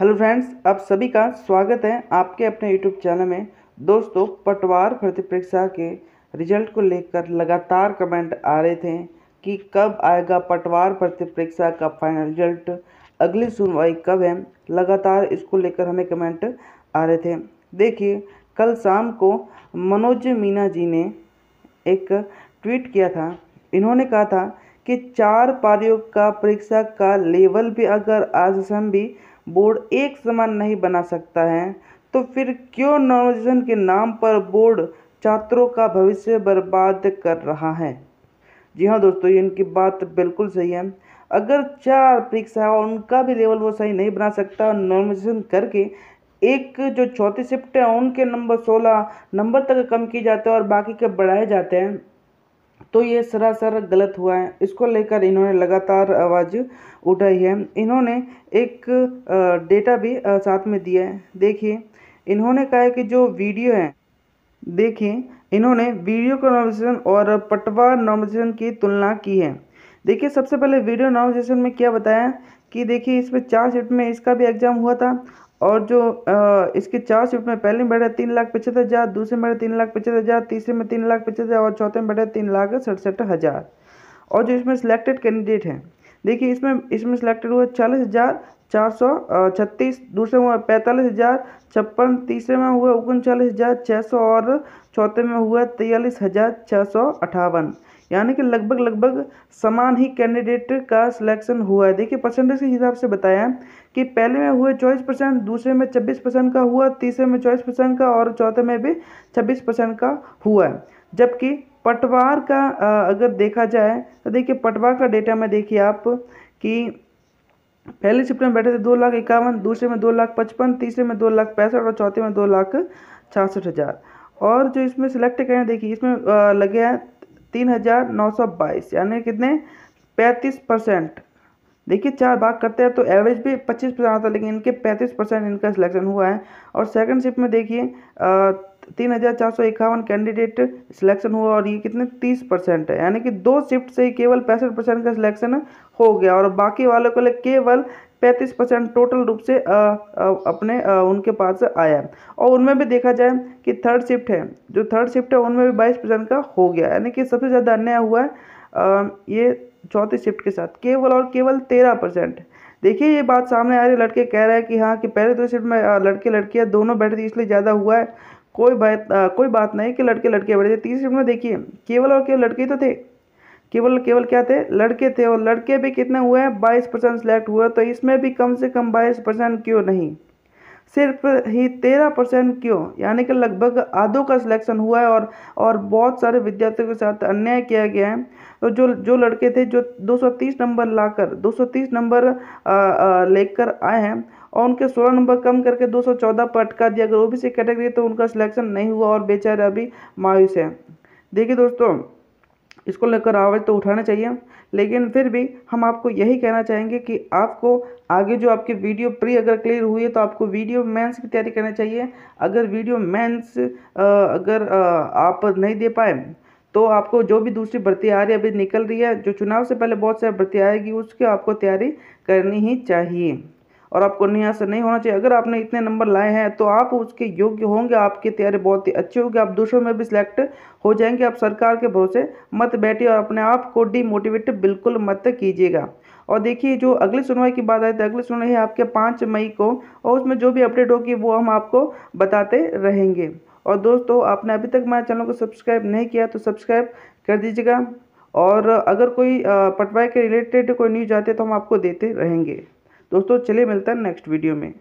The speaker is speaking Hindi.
हेलो फ्रेंड्स आप सभी का स्वागत है आपके अपने यूट्यूब चैनल में दोस्तों पटवार भर्ती परीक्षा के रिजल्ट को लेकर लगातार कमेंट आ रहे थे कि कब आएगा पटवार भर्ती परीक्षा का फाइनल रिजल्ट अगली सुनवाई कब है लगातार इसको लेकर हमें कमेंट आ रहे थे देखिए कल शाम को मनोज मीना जी ने एक ट्वीट किया था इन्होंने कहा था कि चार पारियों का परीक्षा का लेवल भी अगर आज भी बोर्ड एक समान नहीं बना सकता है तो फिर क्यों नॉर्मलाइजेशन के नाम पर बोर्ड छात्रों का भविष्य बर्बाद कर रहा है जी हाँ दोस्तों ये इनकी बात बिल्कुल सही है अगर चार परीक्षा है उनका भी लेवल वो सही नहीं बना सकता नॉर्मलाइजेशन करके एक जो चौथी शिफ्ट है उनके नंबर सोलह नंबर तक कम किए जाते हैं और बाकी के बढ़ाए जाते हैं तो ये सरासर गलत हुआ है इसको लेकर इन्होंने लगातार आवाज़ उठाई है इन्होंने एक डेटा भी साथ में दिया है देखिए इन्होंने कहा है कि जो वीडियो है देखिए इन्होंने वीडियो का नॉमिनेशन और पटवा नॉमिनेशन की तुलना की है देखिए सबसे पहले वीडियो नॉमिनेशन में क्या बताया कि देखिए इसमें चार शिफ्ट में इसका भी एग्ज़ाम हुआ था और जो इसके चार शिफ्ट में पहले में बैठे तीन लाख पचहत्तर हज़ार दूसरे में बैठे तीन लाख पचहत्तर हज़ार तीसरे में तीन लाख पचहत्तर हज़ार और चौथे में बैठे तीन लाख सड़सठ हज़ार और जो इसमें सिलेक्टेड कैंडिडेट हैं देखिए इसमें इसमें सिलेक्टेड हुआ चालीस हज़ार चार सौ छत्तीस दूसरे में हुआ पैंतालीस हज़ार छप्पन तीसरे में हुआ उनचालीस हज़ार छः सौ और चौथे में हुआ तेयालीस हज़ार छः सौ अट्ठावन यानी कि लगभग लगभग समान ही कैंडिडेट का सिलेक्शन हुआ है देखिए परसेंटेज के हिसाब से बताया कि पहले में हुए चौबीस परसेंट दूसरे में छब्बीस परसेंट का हुआ तीसरे में चौबीस परसेंट का और चौथे में भी छब्बीस परसेंट का हुआ है जबकि पटवार का अगर देखा जाए तो देखिए पटवार का डेटा में देखिए आप कि पहले शिफ्ट में बैठे थे दो लाख इक्यावन दूसरे में दो लाख पचपन तीसरे में दो लाख पैंसठ और चौथे में दो लाख छियासठ हज़ार और जो इसमें सिलेक्ट करें देखिए इसमें लगे हैं तीन हज़ार नौ सौ बाईस यानी कितने पैंतीस परसेंट देखिए चार भाग करते हैं तो एवरेज भी पच्चीस परसेंट आता है लेकिन इनके पैंतीस परसेंट इनका सिलेक्शन हुआ है और सेकेंड शिफ्ट में देखिए तीन हज़ार चार सौ इक्यावन कैंडिडेट सिलेक्शन हुआ और ये कितने तीस परसेंट है यानी कि दो शिफ्ट से ही केवल पैंसठ परसेंट का सिलेक्शन हो गया और बाकी वालों के लिए केवल पैंतीस परसेंट टोटल रूप से आ, आ, अपने आ, उनके पास आया और उनमें भी देखा जाए कि थर्ड शिफ्ट है जो थर्ड शिफ्ट है उनमें भी बाईस परसेंट का हो गया यानी कि सबसे ज़्यादा अन्याय हुआ है आ, ये चौथी शिफ्ट के साथ केवल और केवल तेरह परसेंट देखिए ये बात सामने आ रही है लड़के कह रहे हैं कि हाँ कि पहले दो शिफ्ट में लड़के लड़कियाँ दोनों बैठे थे इसलिए ज़्यादा हुआ है कोई बात कोई बात नहीं कि लड़के लड़के बड़े थे तीसरी में देखिए केवल और केवल लड़के तो थे केवल केवल क्या थे लड़के थे और लड़के भी कितने हुए हैं बाईस परसेंट सेलेक्ट हुए तो इसमें भी कम से कम बाईस परसेंट क्यों नहीं सिर्फ ही तेरह परसेंट क्यों यानी कि लगभग आधों का सिलेक्शन हुआ है और और बहुत सारे विद्यार्थियों के साथ अन्याय किया गया है तो जो जो लड़के थे जो 230 नंबर लाकर 230 नंबर लेकर आए हैं और उनके 16 नंबर कम करके 214 पर अटका दिया अगर ओ सी कैटेगरी तो उनका सिलेक्शन नहीं हुआ और बेचारे अभी मायूस है देखिए दोस्तों इसको लेकर आवाज़ तो उठाना चाहिए लेकिन फिर भी हम आपको यही कहना चाहेंगे कि आपको आगे जो आपकी वीडियो प्री अगर क्लियर हुई है तो आपको वीडियो मेंस की तैयारी करना चाहिए अगर वीडियो मेंस अगर आप नहीं दे पाए तो आपको जो भी दूसरी भर्ती आ रही है अभी निकल रही है जो चुनाव से पहले बहुत सारी भर्ती आएगी उसकी आपको तैयारी करनी ही चाहिए और आपको अन्य से नहीं होना चाहिए अगर आपने इतने नंबर लाए हैं तो आप उसके योग्य होंगे आपकी तैयारी बहुत ही अच्छी होगी आप दूसरों में भी सिलेक्ट हो जाएंगे आप सरकार के भरोसे मत बैठिए और अपने आप को डीमोटिवेट बिल्कुल मत कीजिएगा और देखिए जो अगली सुनवाई की बात आई तो अगली सुनवाई है आपके पाँच मई को और उसमें जो भी अपडेट होगी वो हम आपको बताते रहेंगे और दोस्तों आपने अभी तक मेरे चैनल को सब्सक्राइब नहीं किया तो सब्सक्राइब कर दीजिएगा और अगर कोई पटवाई के रिलेटेड कोई न्यूज आती है तो हम आपको देते रहेंगे दोस्तों चलिए मिलता है नेक्स्ट वीडियो में